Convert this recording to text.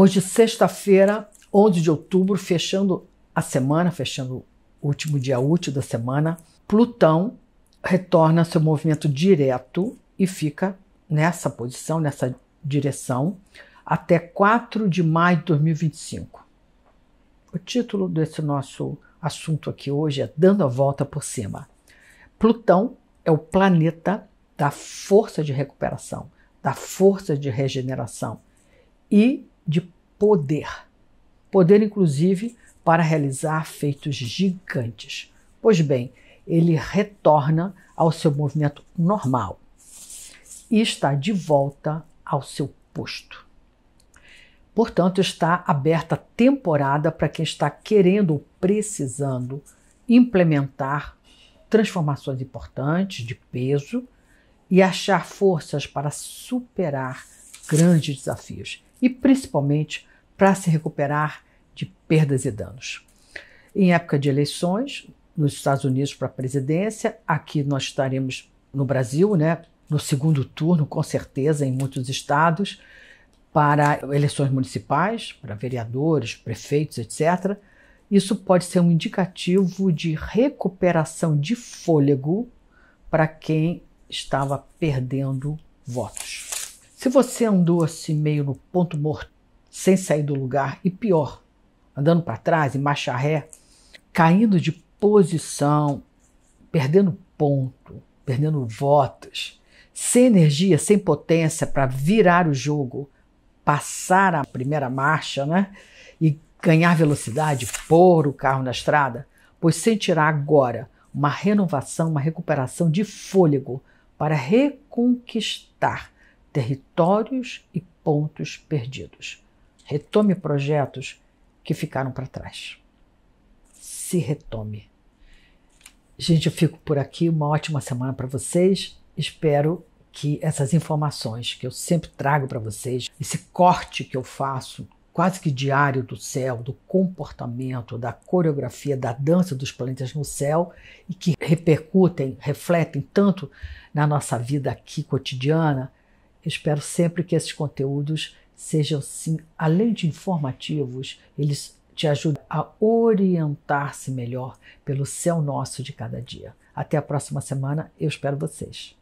Hoje, sexta-feira, 11 de outubro, fechando a semana, fechando o último dia útil da semana, Plutão retorna seu movimento direto e fica nessa posição, nessa direção, até 4 de maio de 2025. O título desse nosso assunto aqui hoje é Dando a Volta por Cima. Plutão é o planeta da força de recuperação, da força de regeneração e de poder. Poder, inclusive, para realizar feitos gigantes. Pois bem, ele retorna ao seu movimento normal e está de volta ao seu posto. Portanto, está aberta a temporada para quem está querendo ou precisando implementar transformações importantes de peso e achar forças para superar grandes desafios e principalmente para se recuperar de perdas e danos. Em época de eleições, nos Estados Unidos para a presidência, aqui nós estaremos no Brasil, né, no segundo turno, com certeza, em muitos estados, para eleições municipais, para vereadores, prefeitos, etc. Isso pode ser um indicativo de recuperação de fôlego para quem estava perdendo votos. Se você andou assim meio no ponto morto, sem sair do lugar, e pior, andando para trás, em marcha ré, caindo de posição, perdendo ponto, perdendo votos, sem energia, sem potência para virar o jogo, passar a primeira marcha, né? E ganhar velocidade, pôr o carro na estrada, pois sentirá agora uma renovação, uma recuperação de fôlego para reconquistar territórios e pontos perdidos. Retome projetos que ficaram para trás. Se retome. Gente, eu fico por aqui. Uma ótima semana para vocês. Espero que essas informações que eu sempre trago para vocês, esse corte que eu faço quase que diário do céu, do comportamento, da coreografia, da dança dos planetas no céu e que repercutem, refletem tanto na nossa vida aqui cotidiana, Espero sempre que esses conteúdos sejam, sim, além de informativos, eles te ajudem a orientar-se melhor pelo céu nosso de cada dia. Até a próxima semana, eu espero vocês.